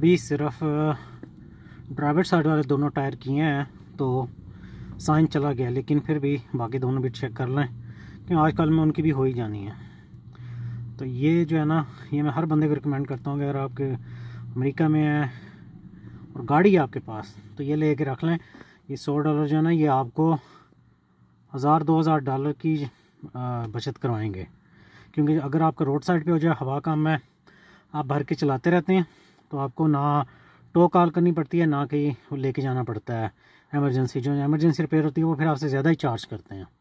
अभी सिर्फ driver side वाले दोनों टायर किए हैं तो साइन चला गया लेकिन फिर भी बाकी दोनों भी चेक कर लें क्योंकि आजकल में उनकी भी हो ही जानी है तो ये जो है ना ये मैं हर बंदे को रिकमेंड करता हूँ कि अगर आपके अमेरिका में है और गाड़ी है आपके पास तो ये ले रख लें ये सौ डॉलर जो है ना ये आपको हज़ार दो हज़ार डॉलर की बचत करवाएंगे क्योंकि अगर आपका रोड साइड पे हो जाए हवा कम है आप भर के चलाते रहते हैं तो आपको ना टो कॉल करनी पड़ती है ना कहीं लेके जाना पड़ता है एमरजेंसी जो एमरजेंसी रिपेयर होती है वो फिर आपसे ज़्यादा ही चार्ज करते हैं